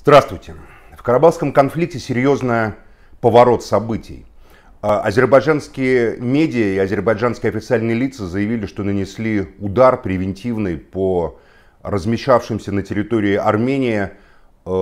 Здравствуйте. В Карабахском конфликте серьезный поворот событий. А, азербайджанские медиа и азербайджанские официальные лица заявили, что нанесли удар превентивный по размещавшимся на территории Армении э,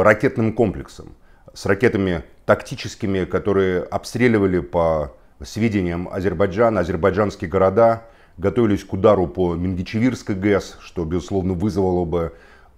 ракетным комплексам с ракетами тактическими, которые обстреливали по сведениям Азербайджана, азербайджанские города, готовились к удару по Мингичевирской ГЭС, что, безусловно, вызвало бы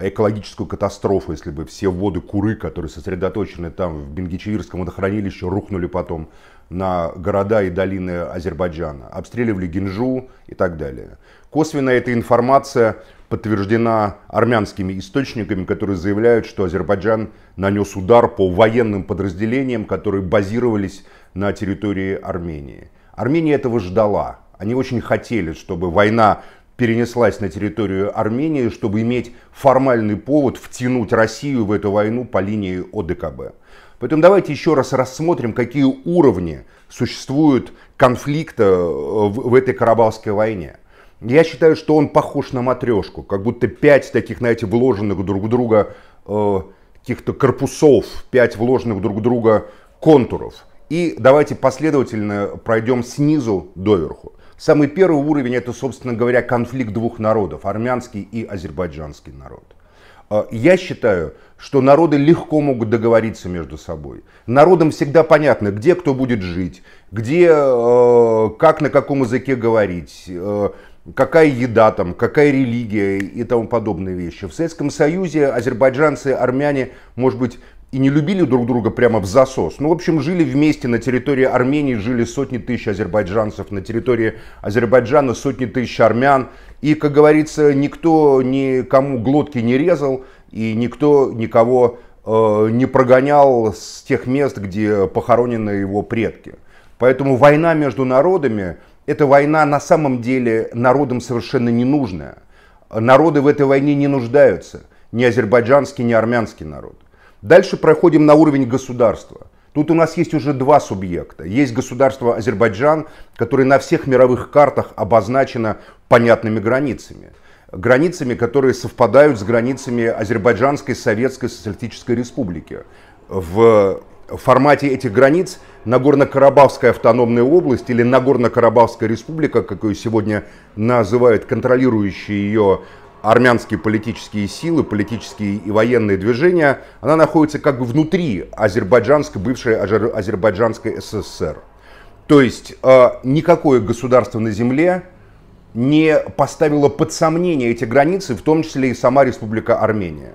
экологическую катастрофу, если бы все воды Куры, которые сосредоточены там в Бенгичевирском водохранилище, рухнули потом на города и долины Азербайджана, обстреливали Гинжу и так далее. Косвенно эта информация подтверждена армянскими источниками, которые заявляют, что Азербайджан нанес удар по военным подразделениям, которые базировались на территории Армении. Армения этого ждала. Они очень хотели, чтобы война перенеслась на территорию Армении, чтобы иметь формальный повод втянуть Россию в эту войну по линии ОДКБ. Поэтому давайте еще раз рассмотрим, какие уровни существуют конфликта э, в, в этой Карабахской войне. Я считаю, что он похож на матрешку, как будто пять таких, знаете, вложенных друг в друга э, каких-то корпусов, пять вложенных друг в друга контуров. И давайте последовательно пройдем снизу доверху. Самый первый уровень это, собственно говоря, конфликт двух народов, армянский и азербайджанский народ. А, я считаю, что народы легко могут договориться между собой. Народам всегда понятно, где кто будет жить, где, э, как на каком языке говорить, э, какая еда там, какая религия и тому подобные вещи. В Советском Союзе азербайджанцы, армяне, может быть, и не любили друг друга прямо в засос. Ну, в общем, жили вместе на территории Армении, жили сотни тысяч азербайджанцев, на территории Азербайджана сотни тысяч армян. И, как говорится, никто никому глотки не резал, и никто никого э, не прогонял с тех мест, где похоронены его предки. Поэтому война между народами – это война на самом деле народам совершенно ненужная. Народы в этой войне не нуждаются. Ни азербайджанский, ни армянский народ. Дальше проходим на уровень государства. Тут у нас есть уже два субъекта. Есть государство Азербайджан, которое на всех мировых картах обозначено понятными границами. Границами, которые совпадают с границами Азербайджанской Советской Социалистической Республики. В формате этих границ Нагорно-Карабахская автономная область или Нагорно-Карабахская республика, как ее сегодня называют контролирующие ее армянские политические силы, политические и военные движения, она находится как бы внутри азербайджанской, бывшей азербайджанской СССР. То есть э, никакое государство на земле не поставило под сомнение эти границы, в том числе и сама Республика Армения.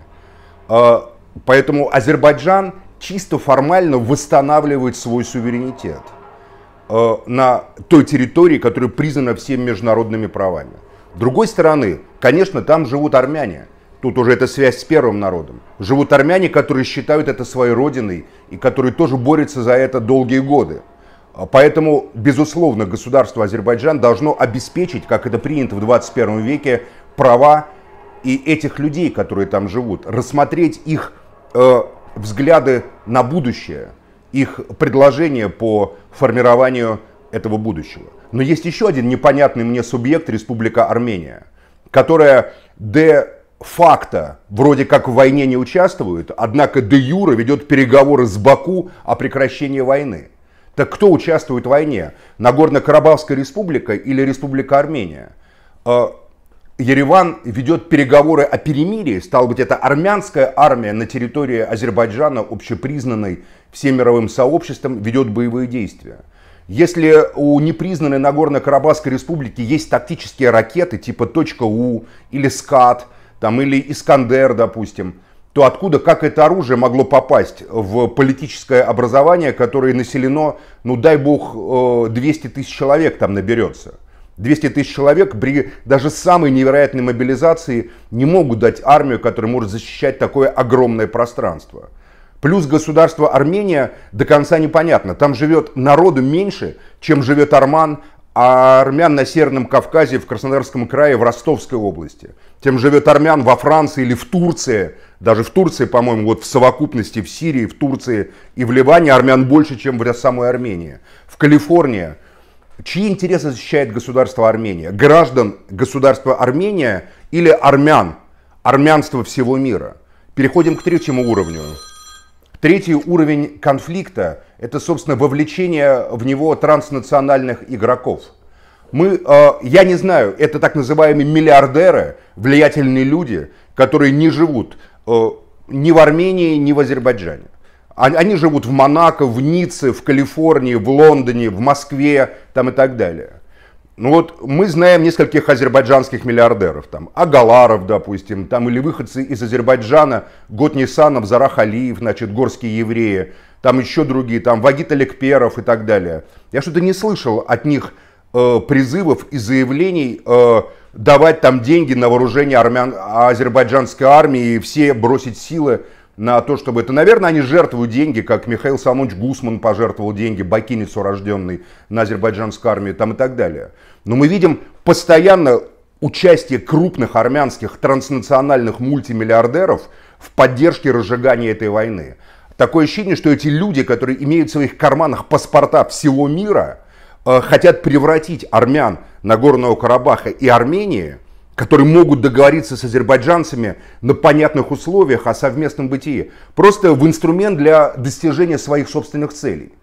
Э, поэтому Азербайджан чисто формально восстанавливает свой суверенитет э, на той территории, которая признана всеми международными правами другой стороны, конечно, там живут армяне. Тут уже эта связь с первым народом. Живут армяне, которые считают это своей родиной и которые тоже борются за это долгие годы. А поэтому, безусловно, государство Азербайджан должно обеспечить, как это принято в 21 веке, права и этих людей, которые там живут, рассмотреть их э, взгляды на будущее, их предложения по формированию этого будущего. Но есть еще один непонятный мне субъект, Республика Армения, которая де-факто вроде как в войне не участвует, однако де-юра ведет переговоры с Баку о прекращении войны. Так кто участвует в войне? Нагорно-Карабахская республика или Республика Армения? Э, Ереван ведет переговоры о перемирии, стало быть, это армянская армия на территории Азербайджана, общепризнанной всем мировым сообществом, ведет боевые действия. Если у непризнанной Нагорно-Карабахской республики есть тактические ракеты типа .У или «Скат», там, или «Искандер», допустим, то откуда, как это оружие могло попасть в политическое образование, которое населено, ну дай бог, 200 э, тысяч человек там наберется. 200 тысяч человек при даже самой невероятной мобилизации не могут дать армию, которая может защищать такое огромное пространство. Плюс государство Армения до конца непонятно. Там живет народу меньше, чем живет арман, а армян на Северном Кавказе, в Краснодарском крае, в Ростовской области. Тем живет армян во Франции или в Турции. Даже в Турции, по-моему, вот в совокупности в Сирии, в Турции и в Ливане армян больше, чем в самой Армении. В Калифорнии. Чьи интересы защищает государство Армения? Граждан государства Армения или армян? Армянство всего мира. Переходим к третьему уровню. Третий уровень конфликта – это, собственно, вовлечение в него транснациональных игроков. Мы, э, я не знаю, это так называемые миллиардеры, влиятельные люди, которые не живут э, ни в Армении, ни в Азербайджане. Они живут в Монако, в Ницце, в Калифорнии, в Лондоне, в Москве там и так далее. Ну вот мы знаем нескольких азербайджанских миллиардеров, там, Агаларов, допустим, там или выходцы из Азербайджана, Год Ниссанов, Зарах Алиев, значит, горские евреи, там еще другие, там Вагит Алекперов и так далее. Я что-то не слышал от них э, призывов и заявлений э, давать там деньги на вооружение армян, азербайджанской армии и все бросить силы на то, чтобы это, наверное, они жертвуют деньги, как Михаил Салмович Гусман пожертвовал деньги, бакинец урожденный на азербайджанской армии там и так далее. Но мы видим постоянно участие крупных армянских транснациональных мультимиллиардеров в поддержке разжигания этой войны. Такое ощущение, что эти люди, которые имеют в своих карманах паспорта всего мира, э, хотят превратить армян Нагорного Карабаха и Армении – которые могут договориться с азербайджанцами на понятных условиях о совместном бытии, просто в инструмент для достижения своих собственных целей.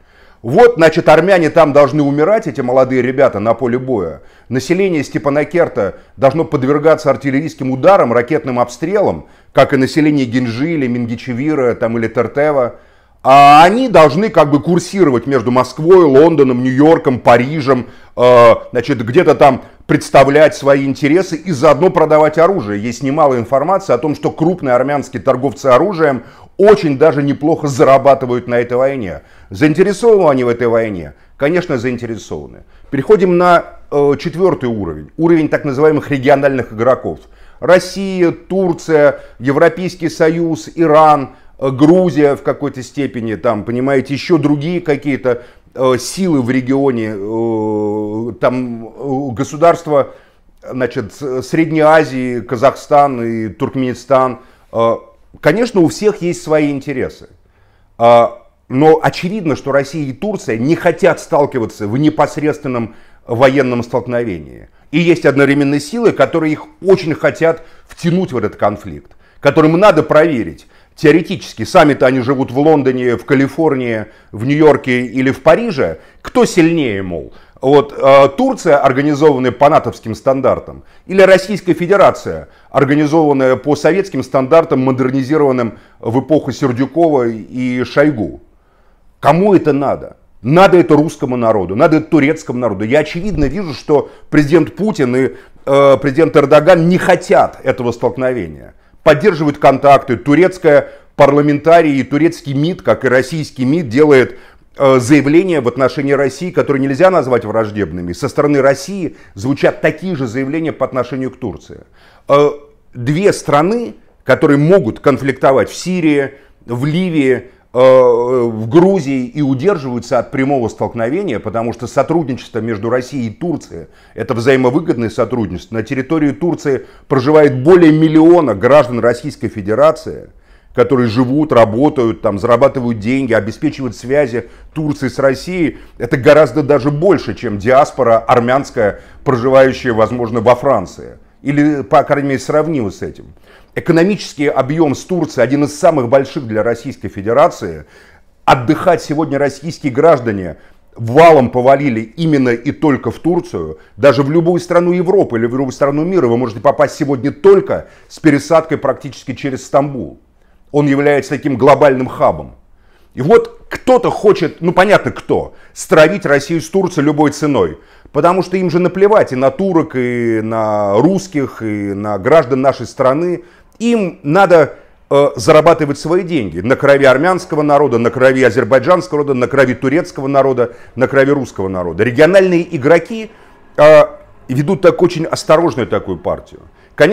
Вот, значит, армяне там должны умирать, эти молодые ребята, на поле боя. Население Степанакерта должно подвергаться артиллерийским ударам, ракетным обстрелам, как и население Гинжи или Мингичевира там, или Тертева – а они должны как бы курсировать между Москвой, Лондоном, Нью-Йорком, Парижем, э, значит, где-то там представлять свои интересы и заодно продавать оружие. Есть немало информации о том, что крупные армянские торговцы оружием очень даже неплохо зарабатывают на этой войне. Заинтересованы они в этой войне? Конечно, заинтересованы. Переходим на э, четвертый уровень, уровень так называемых региональных игроков. Россия, Турция, Европейский Союз, Иран – Э, Грузия в какой-то степени, там, понимаете, еще другие какие-то э, силы в регионе, э, там государства, значит, Средней Азии, Казахстан и Туркменистан, конечно, у всех есть свои интересы. А, но очевидно, что Россия и Турция не хотят сталкиваться в непосредственном военном столкновении. И есть одновременные силы, которые их очень хотят втянуть в этот конфликт, которым надо проверить, Теоретически, сами-то они живут в Лондоне, в Калифорнии, в Нью-Йорке или в Париже. Кто сильнее, мол? Вот э, Турция, организованная по натовским стандартам, или Российская Федерация, организованная по советским стандартам, модернизированным в эпоху Сердюкова и Шойгу. Кому это надо? Надо это русскому народу, надо это турецкому народу. Я очевидно вижу, что президент Путин и э, президент Эрдоган не хотят этого столкновения поддерживают контакты. Турецкая парламентария и турецкий МИД, как и российский МИД, делает э, заявления в отношении России, которые нельзя назвать враждебными. Со стороны России звучат такие же заявления по отношению к Турции. Э, две страны, которые могут конфликтовать в Сирии, в Ливии, Э, в Грузии и удерживаются от прямого столкновения, потому что сотрудничество между Россией и Турцией – это взаимовыгодное сотрудничество. На территории Турции проживает более миллиона граждан Российской Федерации, которые живут, работают, там, зарабатывают деньги, обеспечивают связи Турции с Россией. Это гораздо даже больше, чем диаспора армянская, проживающая, возможно, во Франции или, по крайней мере, сравнимо с этим. Экономический объем с Турцией один из самых больших для Российской Федерации. Отдыхать сегодня российские граждане валом повалили именно и только в Турцию. Даже в любую страну Европы или в любую страну мира вы можете попасть сегодня только с пересадкой практически через Стамбул. Он является таким глобальным хабом. И вот кто-то хочет, ну понятно кто, стравить Россию с Турцией любой ценой. Потому что им же наплевать и на турок, и на русских, и на граждан нашей страны. Им надо э, зарабатывать свои деньги на крови армянского народа, на крови азербайджанского народа, на крови турецкого народа, на крови русского народа. Региональные игроки э, ведут так очень осторожную такую партию.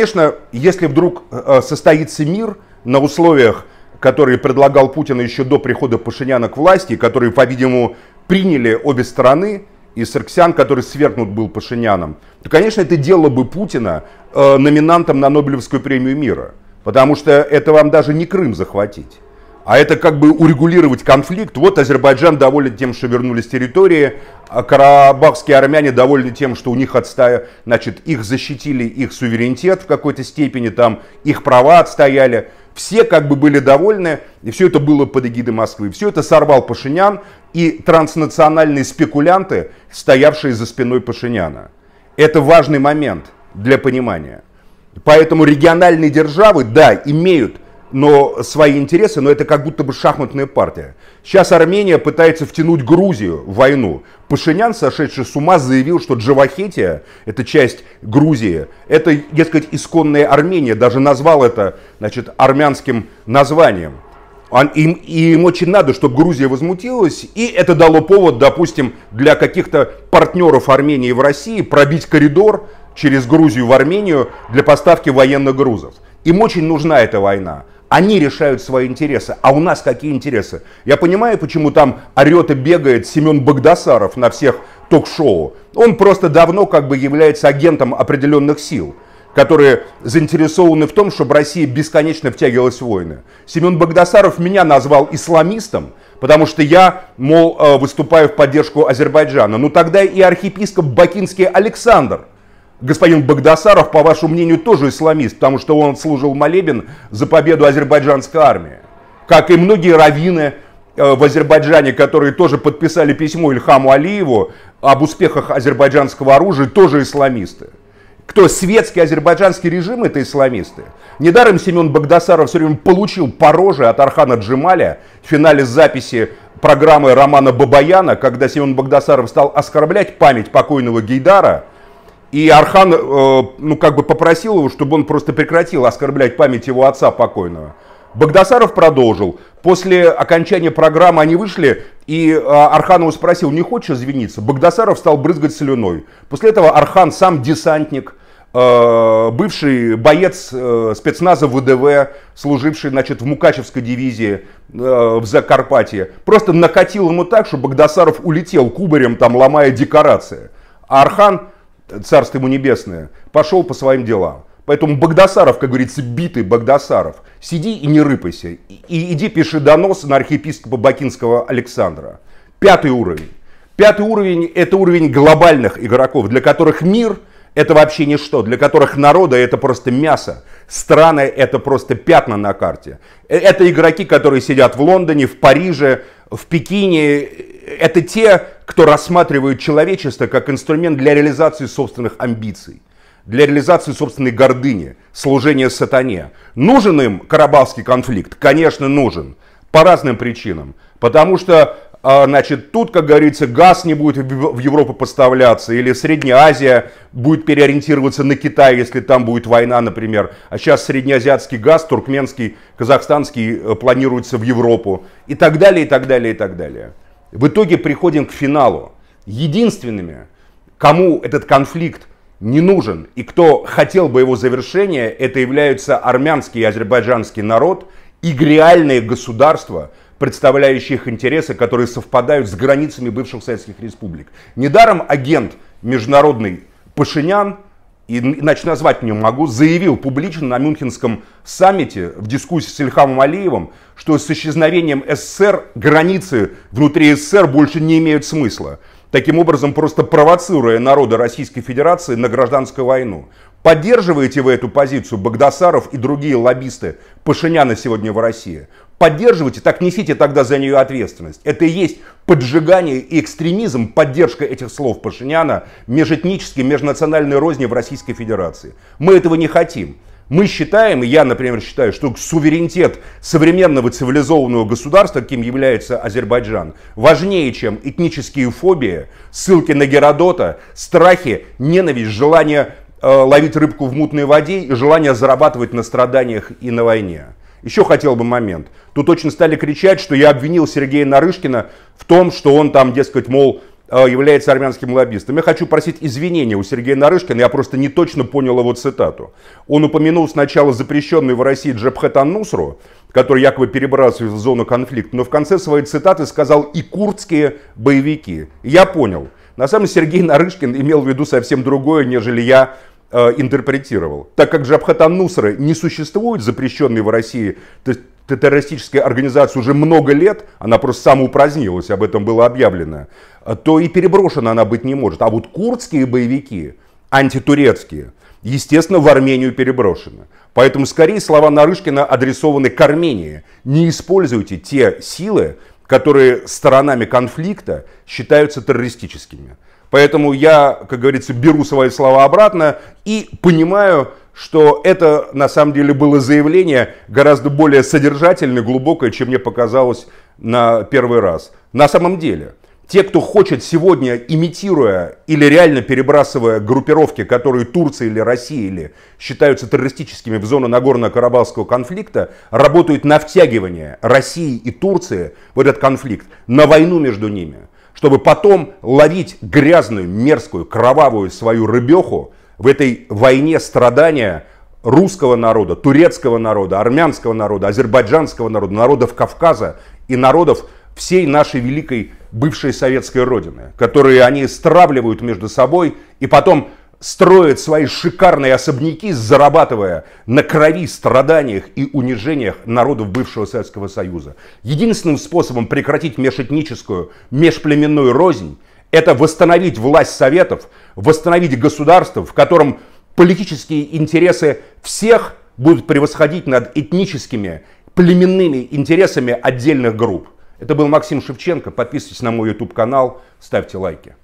Конечно, если вдруг э, э состоится мир на условиях, которые предлагал Путин еще до прихода Пашиняна к власти, которые, по-видимому, приняли обе стороны, и Сарксян, который свергнут был Пашиняном, то, конечно, это дело бы Путина э, номинантом на Нобелевскую премию мира. Потому что это вам даже не Крым захватить. А это как бы урегулировать конфликт. Вот Азербайджан доволен тем, что вернулись территории, а карабахские армяне довольны тем, что у них отстая, значит, их защитили, их суверенитет в какой-то степени, там их права отстояли. Все как бы были довольны, и все это было под эгидой Москвы. Все это сорвал Пашинян, и транснациональные спекулянты, стоявшие за спиной Пашиняна. Это важный момент для понимания. Поэтому региональные державы, да, имеют но свои интересы, но это как будто бы шахматная партия. Сейчас Армения пытается втянуть Грузию в войну. Пашинян, сошедший с ума, заявил, что Джавахетия, это часть Грузии, это, дескать, исконная Армения, даже назвал это, значит, армянским названием им, и им очень надо, чтобы Грузия возмутилась, и это дало повод, допустим, для каких-то партнеров Армении в России пробить коридор через Грузию в Армению для поставки военных грузов. Им очень нужна эта война. Они решают свои интересы, а у нас какие интересы? Я понимаю, почему там орет и бегает Семен Богдасаров на всех ток-шоу. Он просто давно как бы является агентом определенных сил которые заинтересованы в том, чтобы Россия бесконечно втягивалась в войны. Семен Богдасаров меня назвал исламистом, потому что я, мол, э, выступаю в поддержку Азербайджана. Но тогда и архиепископ Бакинский Александр, господин Богдасаров, по вашему мнению, тоже исламист, потому что он служил молебен за победу азербайджанской армии. Как и многие раввины э, в Азербайджане, которые тоже подписали письмо Ильхаму Алиеву об успехах азербайджанского оружия, тоже исламисты кто светский азербайджанский режим, это исламисты. Недаром Семен Багдасаров все время получил пороже от Архана Джемаля в финале записи программы Романа Бабаяна, когда Семен Багдасаров стал оскорблять память покойного Гейдара, и Архан, э, ну, как бы попросил его, чтобы он просто прекратил оскорблять память его отца покойного. Багдасаров продолжил. После окончания программы они вышли и а, Арханова спросил, не хочешь извиниться? Багдасаров стал брызгать слюной. После этого Архан сам десантник, э, бывший боец э, спецназа ВДВ, служивший значит, в Мукачевской дивизии э, в Закарпатье, просто накатил ему так, что Багдасаров улетел кубарем, там, ломая декорации. А Архан, царство ему небесное, пошел по своим делам. Поэтому Богдасаров, как говорится, битый Богдасаров, сиди и не рыпайся. И, и иди пиши донос на архиепископа Бакинского Александра. Пятый уровень. Пятый уровень – это уровень глобальных игроков, для которых мир – это вообще ничто, для которых народа – это просто мясо, страны – это просто пятна на карте. Э, это игроки, которые сидят в Лондоне, в Париже, в Пекине. Это те, кто рассматривают человечество как инструмент для реализации собственных амбиций для реализации собственной гордыни, служения сатане. Нужен им карабахский конфликт? Конечно, нужен. По разным причинам. Потому что а, значит, тут, как говорится, газ не будет в Европу поставляться, или Средняя Азия будет переориентироваться на Китай, если там будет война, например. А сейчас среднеазиатский газ, туркменский, казахстанский э, планируется в Европу. И так далее, и так далее, и так далее. В итоге приходим к финалу. Единственными, кому этот конфликт не нужен. И кто хотел бы его завершения, это являются армянский и азербайджанский народ и реальные государства, представляющие их интересы, которые совпадают с границами бывших советских республик. Недаром агент международный Пашинян, иначе назвать не могу, заявил публично на Мюнхенском саммите в дискуссии с Ильхамом Алиевым, что с исчезновением СССР границы внутри СССР больше не имеют смысла таким образом просто провоцируя народы Российской Федерации на гражданскую войну. Поддерживаете вы эту позицию, Багдасаров и другие лоббисты Пашиняна сегодня в России? Поддерживайте, так несите тогда за нее ответственность. Это и есть поджигание и экстремизм, поддержка этих слов Пашиняна, межэтнические, межнациональной розни в Российской Федерации. Мы этого не хотим. Мы считаем, и я, например, считаю, что суверенитет современного цивилизованного государства, каким является Азербайджан, важнее, чем этнические фобии, ссылки на Геродота, страхи, ненависть, желание э, ловить рыбку в мутной воде и желание зарабатывать на страданиях и на войне. Еще хотел бы момент. Тут очень стали кричать, что я обвинил Сергея Нарышкина в том, что он там, дескать, мол, Э, является армянским лоббистом. Я хочу просить извинения у Сергея Нарышкина, я просто не точно понял его цитату. Он упомянул сначала запрещенную в России Джабхат Ан-Нусру, который якобы перебрасывает в зону конфликта, но в конце своей цитаты сказал и курдские боевики. Я понял. На самом деле Сергей Нарышкин имел в виду совсем другое, нежели я э, интерпретировал. Так как Джабхатан Нусра не существует, запрещенной в России террористическая организация уже много лет, она просто самоупразднилась, об этом было объявлено, э, то и переброшена она быть не может. А вот курдские боевики, антитурецкие, естественно, в Армению переброшены. Поэтому скорее слова Нарышкина адресованы к Армении. Не используйте те силы, которые сторонами конфликта считаются террористическими. Поэтому я, как говорится, беру свои слова обратно и понимаю, что это на самом деле было заявление гораздо более содержательное, глубокое, чем мне показалось на первый раз. На самом деле, те, кто хочет сегодня, имитируя или реально перебрасывая группировки, которые Турция или Россия или считаются террористическими в зону Нагорно-Карабахского конфликта, работают на втягивание России и Турции в этот конфликт, на войну между ними – чтобы потом ловить грязную, мерзкую, кровавую свою рыбеху в этой войне страдания русского народа, турецкого народа, армянского народа, азербайджанского народа, народов Кавказа и народов всей нашей великой бывшей советской родины, которые они стравливают между собой и потом строят свои шикарные особняки, зарабатывая на крови, страданиях и унижениях народов бывшего Советского Союза. Единственным способом прекратить межэтническую, межплеменную рознь – это восстановить власть Советов, восстановить государство, в котором политические интересы всех будут превосходить над этническими, племенными интересами отдельных групп. Это был Максим Шевченко. Подписывайтесь на мой YouTube канал, ставьте лайки.